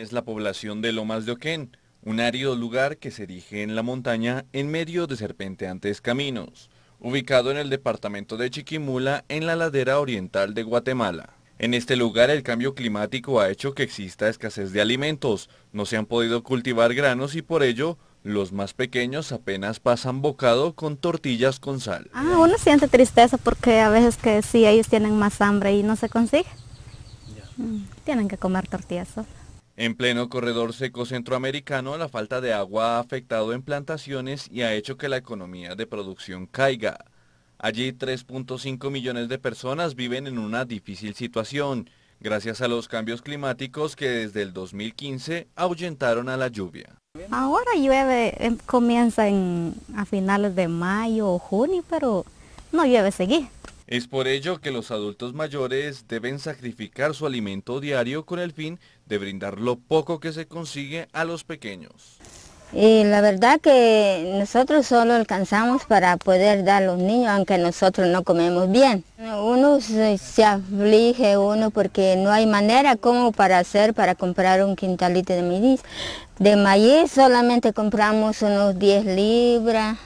es la población de Lomas de Oquén, un árido lugar que se erige en la montaña en medio de serpenteantes caminos, ubicado en el departamento de Chiquimula en la ladera oriental de Guatemala. En este lugar el cambio climático ha hecho que exista escasez de alimentos, no se han podido cultivar granos y por ello los más pequeños apenas pasan bocado con tortillas con sal. Ah, uno siente tristeza porque a veces que sí, ellos tienen más hambre y no se consigue. Mm, tienen que comer tortillas. En pleno corredor seco centroamericano, la falta de agua ha afectado en plantaciones y ha hecho que la economía de producción caiga. Allí 3.5 millones de personas viven en una difícil situación, gracias a los cambios climáticos que desde el 2015 ahuyentaron a la lluvia. Ahora llueve, em, comienza a finales de mayo o junio, pero no llueve seguir. Es por ello que los adultos mayores deben sacrificar su alimento diario con el fin de brindar lo poco que se consigue a los pequeños. Y la verdad que nosotros solo alcanzamos para poder dar a los niños, aunque nosotros no comemos bien. Uno se, aflige uno porque no hay manera como para hacer para comprar un quintalito de maíz. De maíz solamente compramos unos 10 libras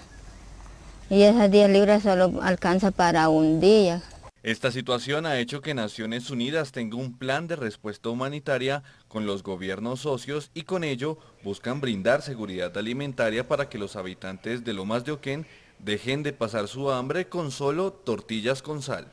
y esas 10 libras solo alcanza para un día. Esta situación ha hecho que Naciones Unidas tenga un plan de respuesta humanitaria con los gobiernos socios y con ello buscan brindar seguridad alimentaria para que los habitantes de Lomas de Oquén dejen de pasar su hambre con solo tortillas con sal.